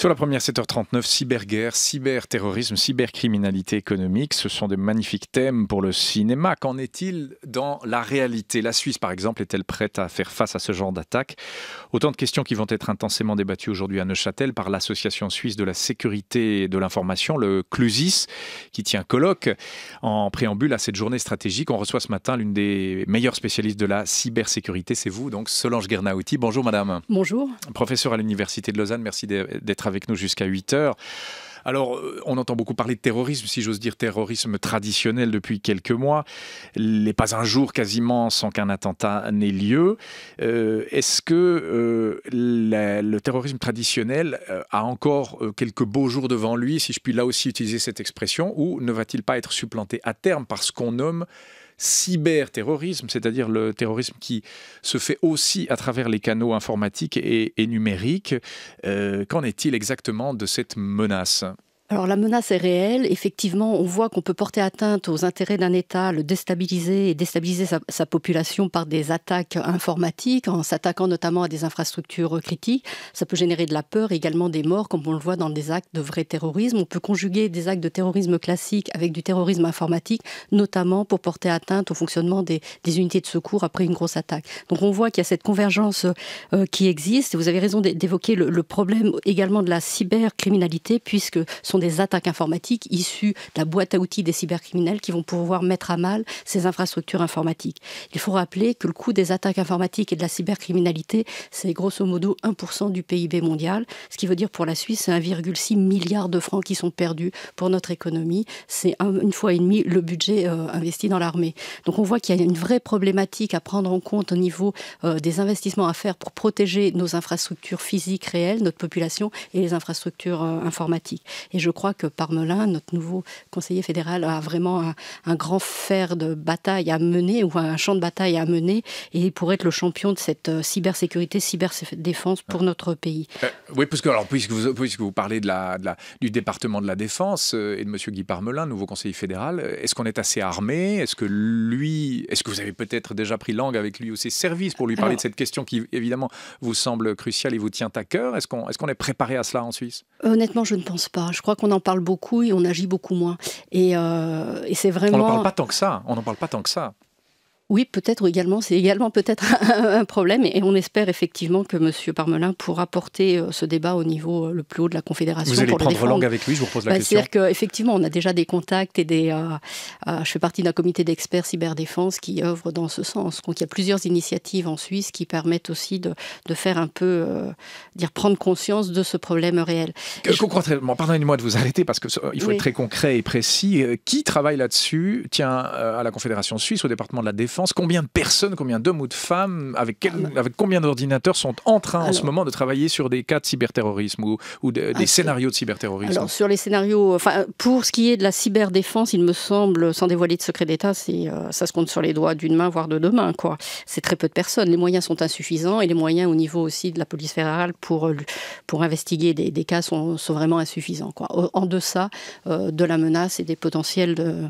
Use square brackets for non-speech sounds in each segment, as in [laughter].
Sur la première 7h39, cyberguerre, cyberterrorisme, cybercriminalité économique, ce sont des magnifiques thèmes pour le cinéma. Qu'en est-il dans la réalité La Suisse, par exemple, est-elle prête à faire face à ce genre d'attaque Autant de questions qui vont être intensément débattues aujourd'hui à Neuchâtel par l'Association suisse de la sécurité et de l'information, le CLUSIS, qui tient colloque. En préambule à cette journée stratégique, on reçoit ce matin l'une des meilleures spécialistes de la cybersécurité, c'est vous, donc Solange Guernauti. Bonjour madame. Bonjour. Professeure à l'Université de Lausanne, merci d'être avec nous jusqu'à 8 heures. Alors, euh, on entend beaucoup parler de terrorisme, si j'ose dire terrorisme traditionnel depuis quelques mois. Il n'est pas un jour quasiment sans qu'un attentat n'ait lieu. Euh, est-ce que euh, le terrorisme traditionnel a encore quelques beaux jours devant lui, si je puis là aussi utiliser cette expression, ou ne va-t-il pas être supplanté à terme par ce qu'on nomme cyberterrorisme, c'est-à-dire le terrorisme qui se fait aussi à travers les canaux informatiques et, numériques. Euh, qu'en est-il exactement de cette menace alors la menace est réelle. Effectivement, on voit qu'on peut porter atteinte aux intérêts d'un État, le déstabiliser et déstabiliser sa, population par des attaques informatiques, en s'attaquant notamment à des infrastructures critiques. Ça peut générer de la peur, également des morts, comme on le voit dans des actes de vrai terrorisme. On peut conjuguer des actes de terrorisme classique avec du terrorisme informatique, notamment pour porter atteinte au fonctionnement des, unités de secours après une grosse attaque. Donc on voit qu'il y a cette convergence euh, qui existe. Vous avez raison d'évoquer le problème également de la cybercriminalité, puisque son des attaques informatiques issues de la boîte à outils des cybercriminels qui vont pouvoir mettre à mal ces infrastructures informatiques. Il faut rappeler que le coût des attaques informatiques et de la cybercriminalité, c'est grosso modo 1% du PIB mondial, ce qui veut dire pour la Suisse, c'est 1,6 milliard de francs qui sont perdus pour notre économie. C'est une fois et demie le budget euh, investi dans l'armée. Donc on voit qu'il y a une vraie problématique à prendre en compte au niveau euh, des investissements à faire pour protéger nos infrastructures physiques réelles, notre population et les infrastructures euh, informatiques. Et je je crois que Parmelin, notre nouveau conseiller fédéral, a vraiment un, grand fer de bataille à mener ou un champ de bataille à mener et il pourrait être le champion de cette euh, cybersécurité, cyberdéfense pour notre pays. Euh, oui, parce que, alors, puisque, vous, puisque vous parlez de la, la, du département de la défense euh, et de M. Guy Parmelin, nouveau conseiller fédéral, est-ce qu'on est assez armé Est-ce que lui, est-ce que vous avez peut-être déjà pris langue avec lui ou ses services pour lui parler de cette question qui, évidemment, vous semble cruciale et vous tient à cœur Est-ce qu'on est, est préparé à cela en Suisse Honnêtement, je ne pense pas. Je qu'on en parle beaucoup et on agit beaucoup moins. Et, euh, et c'est vraiment. On n'en parle pas tant que ça. On n'en parle pas tant que ça. Oui, peut-être également, c'est également peut-être [laughs] un problème et on espère effectivement que M. Parmelin pourra porter euh, ce débat au niveau euh, le plus haut de la Confédération. Vous allez prendre langue avec lui, je vous pose la bah, question. C'est-à-dire qu'effectivement, on a déjà des contacts et des... Euh, je fais partie d'un comité d'experts cyberdéfense qui œuvre dans ce sens. il y a plusieurs initiatives en Suisse qui permettent aussi de, faire un peu, dire, prendre conscience de ce problème réel. Que, pardonnez-moi de vous arrêter parce qu'il faut être très concret et précis. Qui travaille là-dessus Tiens, à la Confédération suisse, au département de la défense combien de personnes, combien d'hommes ou de femmes, avec, ah combien d'ordinateurs sont en train en ce moment de travailler sur des cas de cyberterrorisme ou, des ah, scénarios de cyberterrorisme Alors sur les scénarios, pour ce qui est de la cyberdéfense, il me semble, sans dévoiler de secret d'État, euh, ça se compte sur les doigts d'une main, voire de deux mains. C'est très peu de personnes. Les moyens sont insuffisants et les moyens au niveau aussi de la police fédérale pour, euh, pour investiguer des, cas sont, vraiment insuffisants. En deçà euh, de la menace et des potentiels de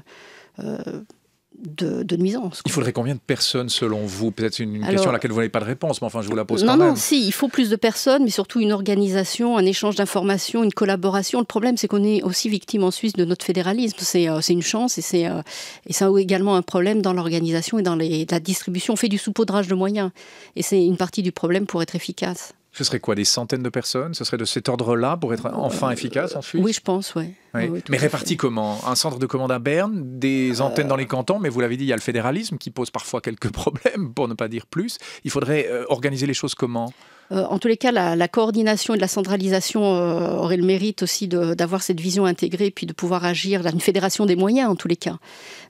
de, de Il faudrait combien de personnes selon vous Peut-être une, question à laquelle vous n'avez pas de réponse, mais enfin je vous la pose non, quand Non, si, il faut plus de personnes, mais surtout une organisation, un échange d'informations, une collaboration. Le problème, c'est qu'on est aussi victime en Suisse de notre fédéralisme. C'est euh, une chance et c'est euh, également un problème dans l'organisation et dans la distribution. On fait du soupaudrage de moyens et c'est une partie du problème pour être efficace. Ce serait quoi Des centaines de personnes Ce serait de cet ordre-là pour être enfin euh, efficace en Suisse Oui, je pense, oui. mais réparti comment Un centre de commande à Berne, des euh. antennes dans les cantons, mais vous l'avez dit, il y a le fédéralisme qui pose parfois quelques [laughs] problèmes, pour ne pas dire plus. Il faudrait euh, organiser les choses comment euh, en tous les cas, la, coordination et la centralisation euh, auraient le mérite aussi d'avoir cette vision intégrée puis de pouvoir agir, une fédération des moyens en tous les cas.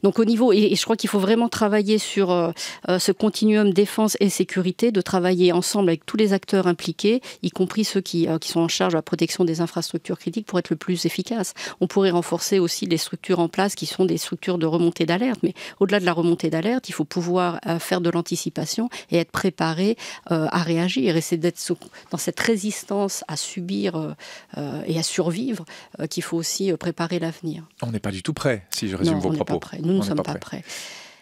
Donc au niveau, et, je crois qu'il faut vraiment travailler sur euh, ce continuum défense et sécurité, de travailler ensemble avec tous les acteurs impliqués, y compris ceux qui, sont en charge de la protection des infrastructures critiques pour être le plus efficace. On pourrait renforcer aussi les structures en place qui sont des structures de remontée d'alerte, mais au-delà de la remontée d'alerte, il faut pouvoir faire de l'anticipation et être préparé à réagir. Et c'est dans cette résistance à subir euh, euh, et à survivre euh, qu'il faut aussi préparer l'avenir. On n'est pas du tout prêt, si je résume non, vos on n'est Pas prêt. Nous ne sommes pas, prêts.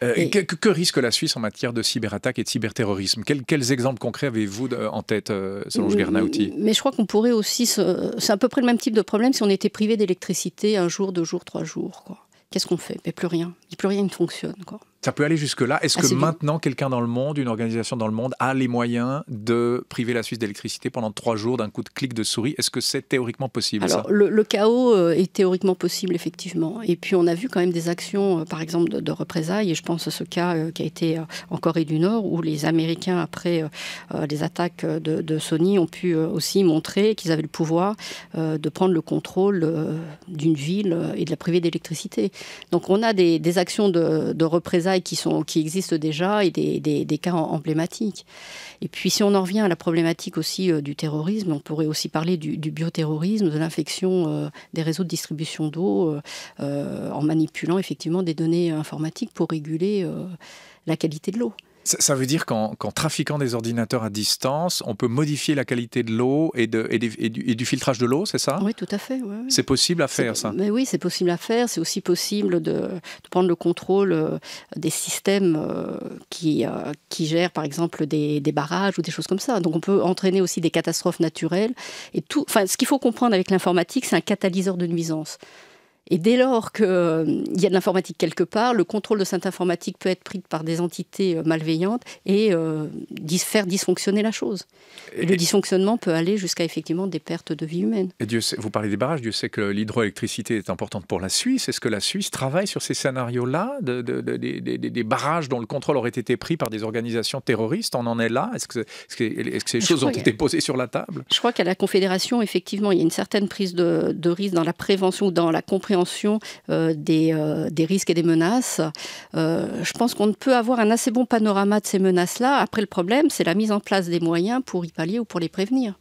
que, risque la Suisse en matière de cyberattaque et de cyberterrorisme quels, exemples concrets avez-vous en tête, selon Gernauti Mais je crois qu'on pourrait aussi. C'est à peu près le même type de problème si on était privé d'électricité un jour, deux jours, trois jours. Qu'est-ce qu'on fait Mais plus rien. plus rien ne fonctionne. Quoi. Ça peut aller jusque-là. Est-ce ah, que maintenant, quelqu'un dans le monde, une organisation dans le monde, a les moyens de priver la Suisse d'électricité pendant trois jours d'un coup de clic de souris Est-ce que c'est théoriquement possible Alors, le, chaos euh, est théoriquement possible, effectivement. Et puis, on a vu quand même des actions, euh, par exemple, de, représailles. Et je pense à ce cas euh, qui a été en Corée du Nord, où les Américains, après les attaques de, Sony, ont pu aussi montrer qu'ils avaient le pouvoir de prendre le contrôle d'une ville et de la priver d'électricité. Donc, on a des, actions de, de représailles qui, sont, qui existent déjà et des, cas emblématiques. Et puis si on en revient à la problématique aussi euh, du terrorisme, on pourrait aussi parler du, bioterrorisme, de l'infection euh, des réseaux de distribution d'eau euh, en manipulant effectivement des données informatiques pour réguler la qualité de l'eau. Ça, veut dire qu'en trafiquant des ordinateurs à distance, on peut modifier la qualité de l'eau et, du, filtrage de l'eau, c'est ça Oui, tout à fait. C'est possible à faire, ça Mais oui, c'est possible à faire. C'est aussi possible de, prendre le contrôle euh, des systèmes euh, euh, qui, gèrent, par exemple, des, barrages ou des choses comme ça. Donc, on peut entraîner aussi des catastrophes naturelles. Et tout, enfin, ce qu'il faut comprendre avec l'informatique, c'est un catalyseur de nuisance. Et dès lors qu'il euh, y a de l'informatique quelque part, le contrôle de cette informatique peut être pris par des entités euh, malveillantes et euh, faire dysfonctionner la chose. le dysfonctionnement peut aller jusqu'à effectivement des pertes de vie humaine. Et Dieu vous parlez des barrages, Dieu sait que l'hydroélectricité est importante pour la Suisse. Est-ce que la Suisse travaille sur ces scénarios-là, de, des barrages dont le contrôle aurait été pris par des organisations terroristes On en est là Est-ce que, ces choses ont été posées sur la table Je crois qu'à la Confédération, effectivement, il y a une certaine prise de, de risque dans la prévention ou dans la compréhension euh, euh, des, risques et des menaces. Euh, je pense qu'on ne peut avoir un assez bon panorama de ces menaces-là. Après, le problème, c'est la mise en place des moyens pour y pallier ou pour les prévenir.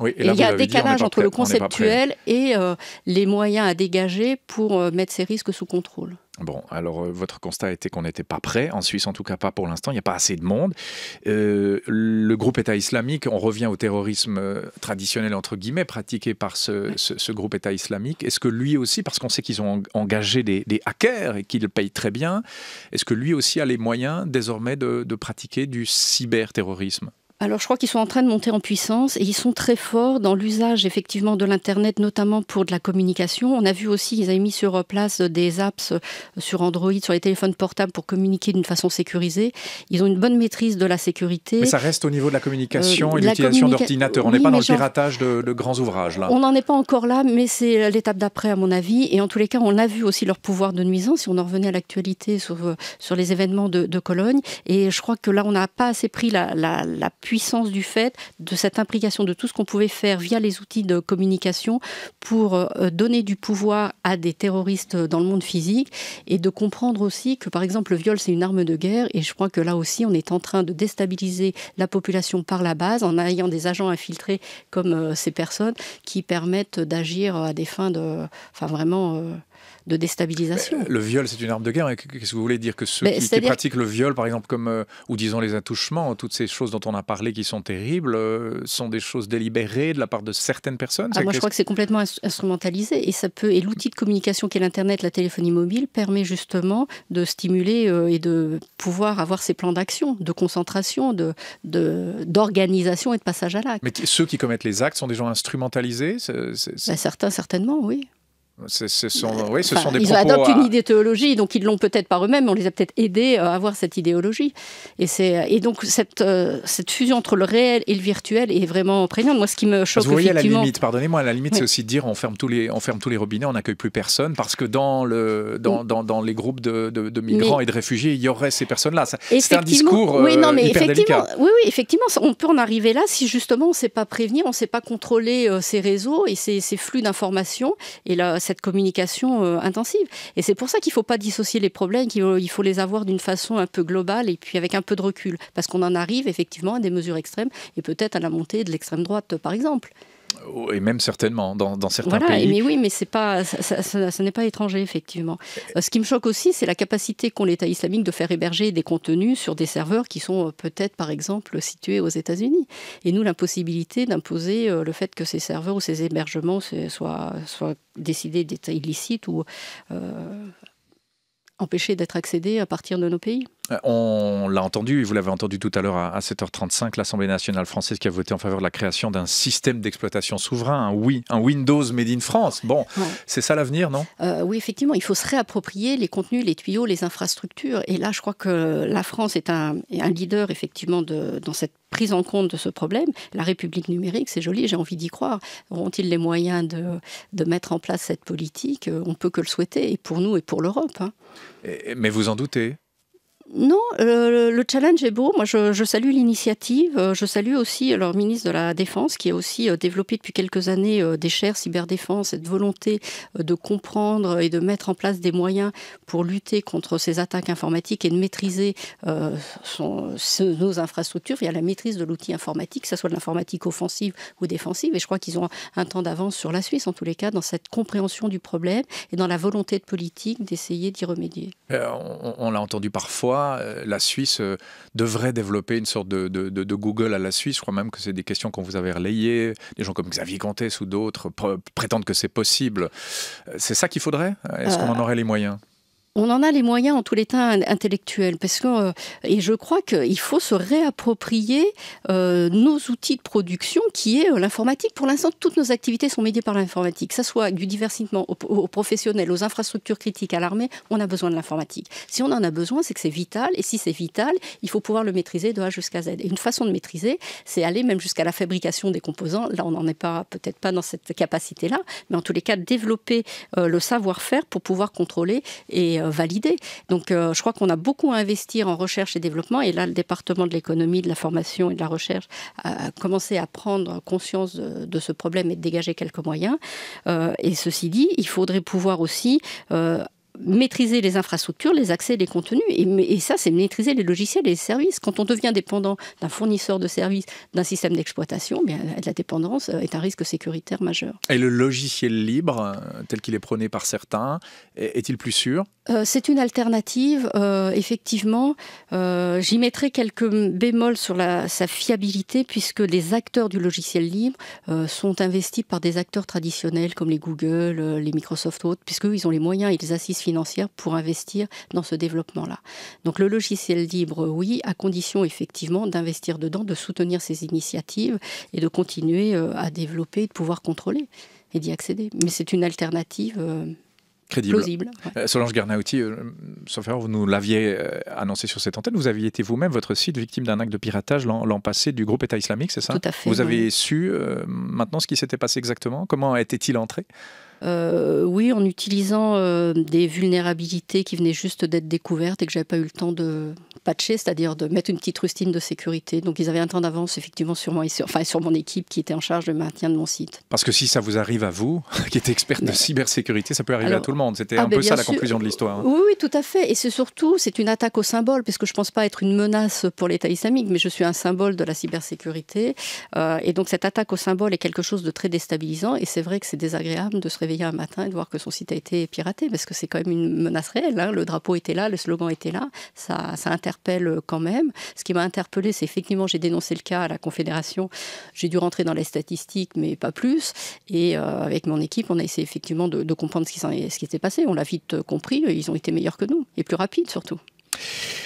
il y a un décalage entre le conceptuel et les moyens à dégager pour mettre ces risques sous contrôle. Bon, alors euh, votre constat était qu'on n'était pas prêt, en Suisse en tout cas pas pour l'instant, il n'y a pas assez de monde. Euh, le groupe État islamique, on revient au terrorisme euh, traditionnel entre guillemets pratiqué par ce, groupe État islamique. Est-ce que lui aussi, parce qu'on sait qu'ils ont engagé des, hackers et qu'ils payent très bien, est-ce que lui aussi a les moyens désormais de, de pratiquer du cyberterrorisme alors je crois qu'ils sont en train de monter en puissance et ils sont très forts dans l'usage effectivement de l'Internet, notamment pour de la communication. On a vu aussi qu'ils avaient mis sur euh, place euh, des apps euh, sur Android, sur les téléphones portables pour communiquer d'une façon sécurisée. Ils ont une bonne maîtrise de la sécurité. Mais ça reste au niveau de la communication et l'utilisation d'ordinateurs. On n'est pas dans le piratage de, grands ouvrages là. On n'en est pas encore là, mais c'est l'étape d'après à mon avis. Et en tous les cas, on a vu aussi leur pouvoir de nuisance. Si on en revenait à l'actualité sur, sur les événements de, Cologne, et je crois que là, on n'a pas assez pris la, la puissance du fait de cette implication de tout ce qu'on pouvait faire via les outils de communication pour euh, donner du pouvoir à des terroristes dans le monde physique et de comprendre aussi que par exemple le viol c'est une arme de guerre et je crois que là aussi on est en train de déstabiliser la population par la base en ayant des agents infiltrés comme euh, ces personnes qui permettent d'agir à des fins de enfin vraiment euh, de déstabilisation. le viol, c'est une arme de guerre. Qu'est-ce que vous voulez dire que ceux qui, pratiquent le viol, par exemple, comme euh, ou disons les attouchements, toutes ces choses dont on a parlé qui sont terribles, euh, sont des choses délibérées de la part de certaines personnes ah, Moi, je crois que c'est complètement instrumentalisé et ça peut. Et l'outil de communication qu'est l'internet, la téléphonie mobile, permet justement de stimuler euh, et de pouvoir avoir ces plans d'action, de concentration, de d'organisation et de passage à l'acte. Mais ceux qui commettent les actes sont des gens instrumentalisés ben, Certains, certainement, oui ce sont, euh, oui, ce sont ils adoptent une idéologie, donc ils l'ont peut-être par eux-mêmes, on les a peut-être aidés euh, à avoir cette idéologie. Et, c'est, euh, et donc cette, cette fusion entre le réel et le virtuel est vraiment prégnante. Moi, ce qui me choque, vous voyez, à la limite, pardonnez-moi, à la limite, c'est aussi de dire on ferme tous les, on ferme tous les robinets, on n'accueille plus personne, parce que dans, le, dans, mm. dans, dans les groupes de, de, migrants et de réfugiés, il y aurait ces personnes-là. C'est un discours oui, non, mais effectivement, Oui, oui, effectivement, on peut en arriver là si justement on ne sait pas prévenir, on ne sait pas contrôler ces réseaux et ces, ces flux d'informations. Et là, cette communication euh, intensive. Et c'est pour ça qu'il ne faut pas dissocier les problèmes, qu'il faut les avoir d'une façon un peu globale et puis avec un peu de recul, parce qu'on en arrive effectivement à des mesures extrêmes et peut-être à la montée de l'extrême droite, par exemple et même certainement dans, certains pays. Mais oui, mais c'est pas, ça, n'est pas étranger effectivement. Euh, ce qui me choque aussi, c'est la capacité qu'ont l'État islamique de faire héberger des contenus sur des serveurs qui sont euh, peut-être, par exemple, situés aux États-Unis. Et nous, l'impossibilité d'imposer euh, le fait que ces serveurs ou ces hébergements soient, soient décidés d'être illicites ou empêchés d'être accédés à partir de nos pays. Euh, on l'a entendu, vous l'avez entendu tout à l'heure à 7h35, l'Assemblée nationale française qui a voté en faveur de la création d'un système d'exploitation souverain, un, oui, un Windows made in France. Bon, c'est ça l'avenir, non euh, Oui, effectivement, il faut se réapproprier les contenus, les tuyaux, les infrastructures. Et là, je crois que la France est un, leader, effectivement, dans cette prise en compte de ce problème. La République numérique, c'est joli, j'ai envie d'y croire. Auront-ils les moyens de, mettre en place cette politique euh, On peut que le souhaiter, et pour nous et pour l'Europe. Hein. Mais vous en doutez non, euh, le challenge est beau. Moi, je, salue l'initiative. Euh, je salue aussi leur ministre de la Défense qui a aussi euh, développé depuis quelques années des chaires cyberdéfense, cette volonté de comprendre et de mettre en place des moyens pour lutter contre ces attaques informatiques et de maîtriser son, nos infrastructures via la maîtrise de l'outil informatique, que ce soit de l'informatique offensive ou défensive. Et je crois qu'ils ont un temps d'avance sur la Suisse, en tous les cas, dans cette compréhension du problème et dans la volonté de politique d'essayer d'y remédier. on l'a entendu parfois euh, la Suisse euh, devrait développer une sorte de, Google à la Suisse. Je crois même que c'est des questions qu'on vous avait relayées. Des gens comme Xavier Cantès ou d'autres prétendent que c'est possible. Euh, c'est ça qu'il faudrait Est-ce qu'on en aurait les moyens on en a les moyens en les temps intellectuels Parce que, euh, et je crois qu'il faut se réapproprier euh, nos outils de production, qui est euh, l'informatique. Pour l'instant, toutes nos activités sont médiées par l'informatique. Que ce soit du divertissement aux, professionnels, aux infrastructures critiques, à l'armée, on a besoin de l'informatique. Si on en a besoin, c'est que c'est vital. Et si c'est vital, il faut pouvoir le maîtriser de A jusqu'à Z. Et une façon de maîtriser, c'est aller même jusqu'à la fabrication des composants. Là, on n'en est pas peut-être pas dans cette capacité-là, mais en tous les cas, développer le savoir-faire pour pouvoir contrôler et euh, validé. Donc euh, je crois qu'on a beaucoup à investir en recherche et développement. Et là, le département de l'économie, de la formation et de la recherche a commencé à prendre conscience de, ce problème et de dégager quelques moyens. Euh, et ceci dit, il faudrait pouvoir aussi maîtriser les infrastructures, les accès, les contenus. Et, ça, c'est maîtriser les logiciels et les services. Quand on devient dépendant d'un fournisseur de services, d'un système d'exploitation, bien, la dépendance euh, est un risque sécuritaire majeur. Et le logiciel libre, euh, tel qu'il est prôné par certains, est-il plus sûr euh, C'est une alternative, effectivement. J'y mettrai quelques bémols sur sa fiabilité, puisque les acteurs du logiciel libre sont investis par des acteurs traditionnels comme les Google, les Microsoft autres, puisqu'eux, ils ont les moyens, ils assistent financière pour investir dans ce développement-là. Donc le logiciel libre, oui, à condition effectivement d'investir dedans, de soutenir ces initiatives et de continuer euh, à développer, de pouvoir contrôler et d'y accéder. Mais c'est une alternative euh, crédible. Plausible, euh, Solange Garnauti, vous nous l'aviez annoncé sur cette antenne, vous aviez été vous-même, votre site, victime d'un acte de piratage l'an passé du groupe État islamique, c'est ça Tout à fait. Vous avez su maintenant ce qui s'était passé exactement Comment était-il entré euh, oui, en utilisant euh, des vulnérabilités qui venaient juste d'être découvertes et que j'avais pas eu le temps de patcher, c'est-à-dire de mettre une petite rustine de sécurité. Donc ils avaient un temps d'avance effectivement sur moi et sur, enfin, sur mon équipe qui était en charge de maintien de mon site. Parce que si ça vous arrive à vous, [laughs] qui êtes experte de cybersécurité, ça peut arriver à tout le monde. C'était ah, un ben, peu ça la conclusion de l'histoire. Hein. Oui, oui, tout à fait. Et c'est surtout, c'est une attaque au symbole, parce que je pense pas être une menace pour l'État islamique, mais je suis un symbole de la cybersécurité. Euh, et donc cette attaque au symbole est quelque chose de très déstabilisant. Et c'est vrai que c'est désagréable de se réveiller un matin et de voir que son site a été piraté, parce que c'est quand même une menace réelle. Hein. Le drapeau était là, le slogan était là, ça, interpelle euh, quand même. Ce qui m'a interpellée, c'est effectivement, j'ai dénoncé le cas à la Confédération, j'ai dû rentrer dans les statistiques, mais pas plus. Et euh, avec mon équipe, on a essayé effectivement de, comprendre ce qui, ce qui s'était passé. On l'a vite euh, compris, ils ont été meilleurs que nous, et plus rapides surtout.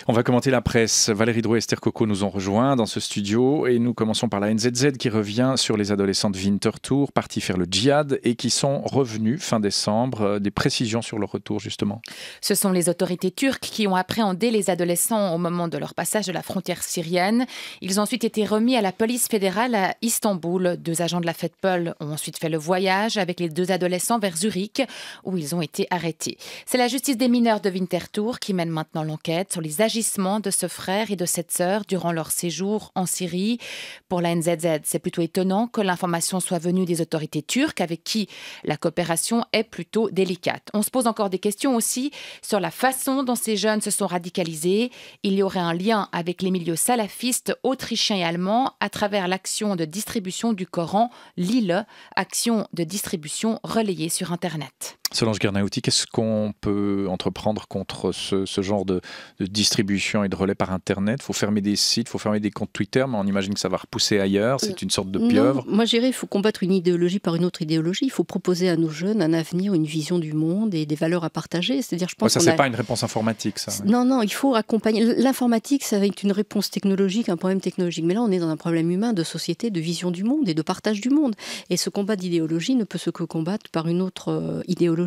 On va commenter la presse. Valérie Drouet et Esther Coco nous ont rejoints dans ce studio et nous commençons par la NZZ qui revient sur les adolescents de Winter partis faire le djihad et qui sont revenus fin décembre. Euh, des précisions sur leur retour justement. Ce sont les autorités turques qui ont appréhendé les adolescents au moment de leur passage de la frontière syrienne. Ils ont ensuite été remis à la police fédérale à Istanbul. Deux agents de la FEDPOL ont ensuite fait le voyage avec les deux adolescents vers Zurich où ils ont été arrêtés. C'est la justice des mineurs de Winterthur qui mène maintenant l'enquête sur les agissements de ce frère et de cette sœur durant leur séjour en Syrie. Pour la NZZ, c'est plutôt étonnant que l'information soit venue des autorités turques avec qui la coopération est plutôt délicate. On se pose encore des questions aussi sur la façon dont ces jeunes se sont radicalisés. Il y aurait un lien avec les milieux salafistes autrichiens et allemands à travers l'action de distribution du Coran Lille, action de distribution relayée sur Internet. Solange Gernauti, qu'est-ce qu'on peut entreprendre contre ce, genre de, distribution et de relais par Internet Il faut fermer des sites, il faut fermer des comptes Twitter, mais on imagine que ça va repousser ailleurs, c'est euh, une sorte de pieuvre. Non, moi, dirais il faut combattre une idéologie par une autre idéologie. Il faut proposer à nos jeunes un avenir, une vision du monde et des valeurs à partager. C'est-à-dire, je pense ça, c'est pas une réponse informatique, ça. Non, non, il faut accompagner. L'informatique, ça va être une réponse technologique, un problème technologique. Mais là, on est dans un problème humain de société, de vision du monde et de partage du monde. Et ce combat d'idéologie ne peut se que combattre par une autre euh, idéologie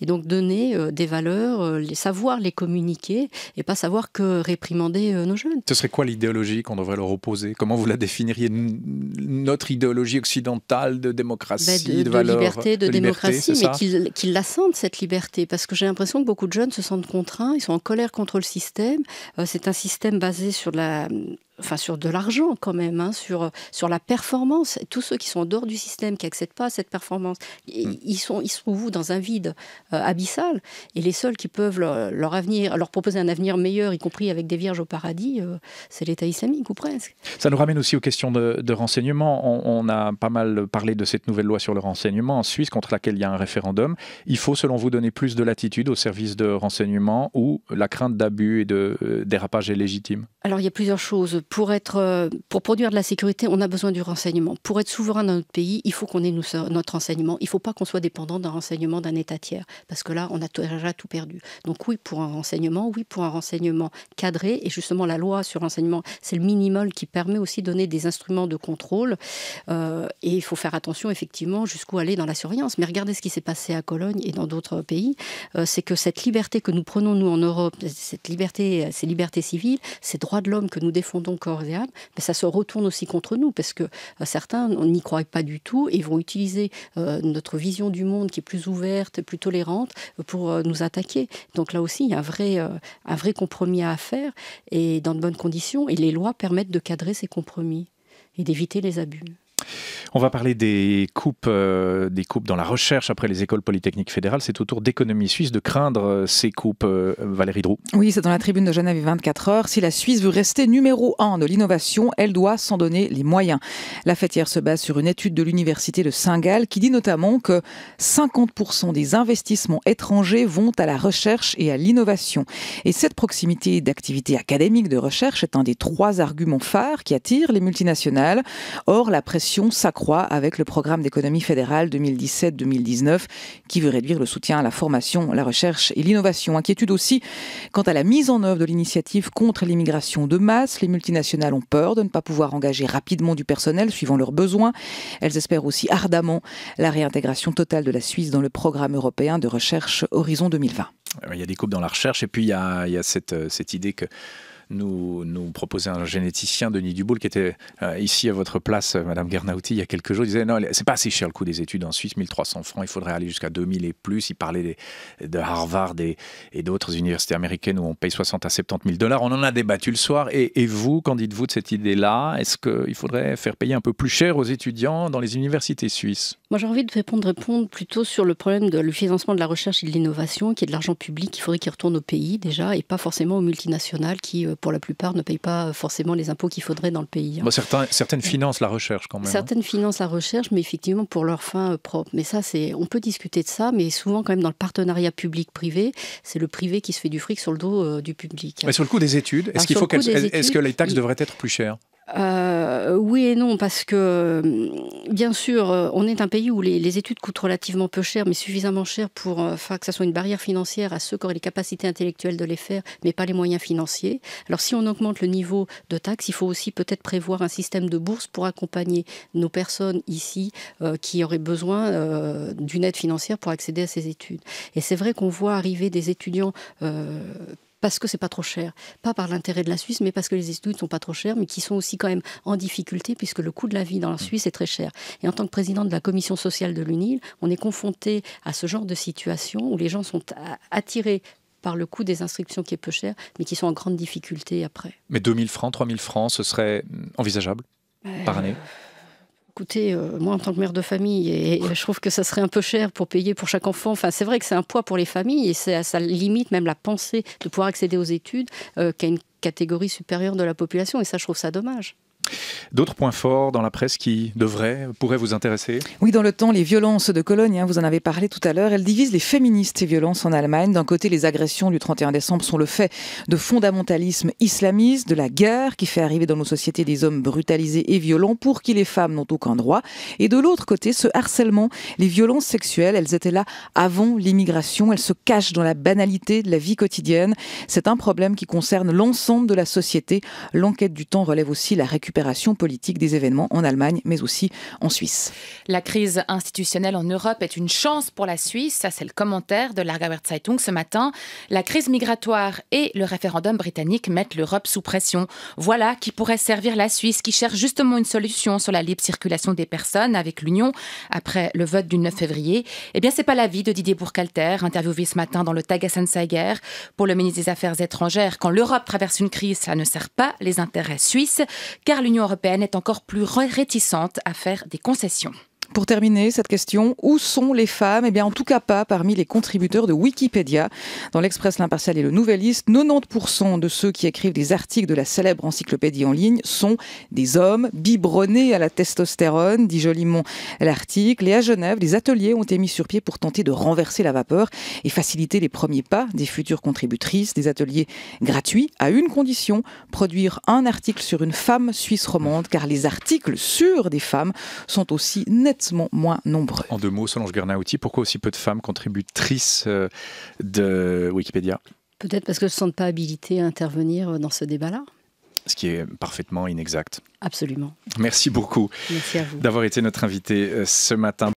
et donc donner euh, des valeurs, euh, les savoir les communiquer et pas savoir que réprimander euh, nos jeunes. Ce serait quoi l'idéologie qu'on devrait leur opposer Comment vous la définiriez Notre idéologie occidentale de démocratie, bah, de, de liberté, de, démocratie, mais qu'ils la sentent cette liberté parce que j'ai l'impression que beaucoup de jeunes se sentent contraints, ils sont en colère contre le système. c'est un système basé sur la enfin sur de l'argent quand même, hein, sur, sur la performance. Tous ceux qui sont en dehors du système, qui n'acceptent pas cette performance, mm. ils, sont, ils se trouvent dans un vide euh, abyssal. Et les seuls qui peuvent leur, avenir, leur proposer un avenir meilleur, y compris avec des vierges au paradis, euh, c'est l'État islamique ou presque. Ça nous ramène aussi aux questions de, renseignement. On, a pas mal parlé de cette nouvelle loi sur le renseignement en Suisse, contre laquelle il y a un référendum. Il faut, selon vous, donner plus de latitude aux services de renseignement où la crainte d'abus et de euh, dérapage est légitime Alors, il y a plusieurs choses pour, être, euh, pour produire de la sécurité, on a besoin du renseignement. Pour être souverain dans notre pays, il faut qu'on ait euh, notre renseignement. Il ne faut pas qu'on soit dépendant d'un renseignement d'un État tiers, parce que là, on a déjà tout perdu. Donc oui, pour un renseignement, oui, pour un renseignement cadré, et justement la loi sur renseignement, c'est le minimum qui permet aussi de donner des instruments de contrôle. Euh, et il faut faire attention, effectivement, jusqu'où aller dans la surveillance. Mais regardez ce qui s'est passé à Cologne et dans d'autres pays, c'est que cette liberté que nous prenons, nous, en Europe, cette liberté, ces libertés civiles, ces droits de l'homme que nous défendons, corps et ça se retourne aussi contre nous parce que euh, certains n'y croient pas du tout et vont utiliser euh, notre vision du monde qui est plus ouverte, plus tolérante euh, pour nous attaquer. Donc là aussi, il y a un vrai, un vrai compromis à faire et dans de bonnes conditions. Et les lois permettent de cadrer ces compromis et d'éviter les abus. On va parler des coupes, euh, des coupes dans la recherche après les écoles polytechniques fédérales. C'est au tour d'économie suisse de craindre euh, ces coupes, euh, Valérie Droux. Oui, c'est dans la tribune de Genève 24 heures. Si la Suisse veut rester numéro un de l'innovation, elle doit s'en donner les moyens. La hier se base sur une étude de l'université de Saint-Gall qui dit notamment que 50% des investissements étrangers vont à la recherche et à l'innovation. Et cette proximité d'activités académiques de recherche est un des trois arguments phares qui attirent les multinationales. Or, la pression s'accroît avec le programme d'économie fédérale 2017-2019 qui veut réduire le soutien à la formation, la recherche et l'innovation. Inquiétude aussi quant à la mise en œuvre de l'initiative contre l'immigration de masse. Les multinationales ont peur de ne pas pouvoir engager rapidement du personnel suivant leurs besoins. Elles espèrent aussi ardemment la réintégration totale de la Suisse dans le programme européen de recherche Horizon 2020. Il y a des coupes dans la recherche et puis il y a, cette, euh, cette idée que nous, nous proposait un généticien, Denis Duboul, qui était euh, ici à votre place, euh, Madame Gernauti, il y a quelques jours, il disait non, c'est pas assez cher le coût des études en Suisse, 1300 francs, il faudrait aller jusqu'à 2000 et plus. Il parlait de Harvard et, d'autres universités américaines où on paye 60 à 70 000 dollars. On en a débattu le soir. Et, vous, qu'en dites-vous de cette idée-là Est-ce qu'il faudrait faire payer un peu plus cher aux étudiants dans les universités suisses Moi, j'ai envie de répondre, répondre plutôt sur le problème de le financement de la recherche et de l'innovation, qui est de l'argent public. Il faudrait qu'il retourne au pays déjà et pas forcément aux multinationales qui euh, pour la plupart, ne payent pas forcément les impôts qu'il faudrait dans le pays. Hein. Bah, certaines financent la recherche quand même. Hein. Certaines financent la recherche, mais effectivement pour leurs fins euh, propres. Mais ça, c'est, on peut discuter de ça, mais souvent quand même dans le partenariat public-privé, c'est le privé qui se fait du fric sur le dos euh, du public. Mais sur le coût des études, est-ce, qu'il faut est-ce que les taxes devraient être plus chères euh, oui et non, parce que euh, bien sûr, euh, on est un pays où les, études coûtent relativement peu cher, mais suffisamment cher pour euh, faire que ça soit une barrière financière à ceux qui auraient les capacités intellectuelles de les faire, mais pas les moyens financiers. Alors si on augmente le niveau de taxes, il faut aussi peut-être prévoir un système de bourse pour accompagner nos personnes ici qui auraient besoin d'une aide financière pour accéder à ces études. Et c'est vrai qu'on voit arriver des étudiants parce que c'est pas trop cher. Pas par l'intérêt de la Suisse, mais parce que les études ne sont pas trop chères, mais qui sont aussi quand même en difficulté, puisque le coût de la vie dans la mm. Suisse est très cher. Et en tant que président de la commission sociale de l'UNIL, on est confronté à ce genre de situation où les gens sont attirés par le coût des inscriptions qui est peu cher, mais qui sont en grande difficulté après. Mais 2000 francs, 3000 francs, ce serait envisageable euh, par année Écoutez, euh, moi en tant que mère de famille, et, je trouve que ça serait un peu cher pour payer pour chaque enfant. Enfin, c'est vrai que c'est un poids pour les familles et c'est à sa limite même la pensée de pouvoir accéder aux études qui euh, qu'à une catégorie supérieure de la population. Et ça, je trouve ça dommage. D'autres points forts dans la presse qui devraient, pourraient vous intéresser Oui, dans le temps, les violences de Cologne, hein, vous en avez parlé tout à l'heure, elles divisent les féministes, et violences en Allemagne. D'un côté, les agressions du 31 décembre sont le fait de fondamentalisme islamiste, de la guerre qui fait arriver dans nos sociétés des hommes brutalisés et violents pour qui les femmes n'ont aucun droit. Et de l'autre côté, ce harcèlement, les violences sexuelles, elles étaient là avant l'immigration, elles se cachent dans la banalité de la vie quotidienne. C'est un problème qui concerne l'ensemble de la société. L'enquête du temps relève aussi la récupération politique des événements en Allemagne, mais aussi en Suisse. La crise institutionnelle en Europe est une chance pour la Suisse, ça c'est le commentaire de l'Argauer Zeitung ce matin. La crise migratoire et le référendum britannique mettent l'Europe sous pression. Voilà qui pourrait servir la Suisse, qui cherche justement une solution sur la libre circulation des personnes avec l'Union après le vote du 9 février. Eh bien, c'est pas l'avis de Didier Bourcalter, interviewé ce matin dans le Tagessenseiger pour le ministre des Affaires étrangères. Quand l'Europe traverse une crise, ça ne sert pas les intérêts suisses, car l'Union européenne est encore plus réticente à faire des concessions. Pour terminer cette question, où sont les femmes Eh bien, en tout cas pas parmi les contributeurs de Wikipédia. Dans l'Express, l'Impartial et le Nouvelliste, 90% de ceux qui écrivent des articles de la célèbre encyclopédie en ligne sont des hommes biberonnés à la testostérone, dit joliment l'article. Et à Genève, des ateliers ont été mis sur pied pour tenter de renverser la vapeur et faciliter les premiers pas des futures contributrices. Des ateliers gratuits à une condition produire un article sur une femme suisse romande, car les articles sur des femmes sont aussi nettement moins nombreux. En deux mots, selon Gernauti, pourquoi aussi peu de femmes contributrices euh, de Wikipédia Peut-être parce qu'elles ne se sentent pas habilitées à intervenir euh, dans ce débat-là ce qui est parfaitement inexact. Absolument. Merci beaucoup d'avoir été notre invité euh, ce matin.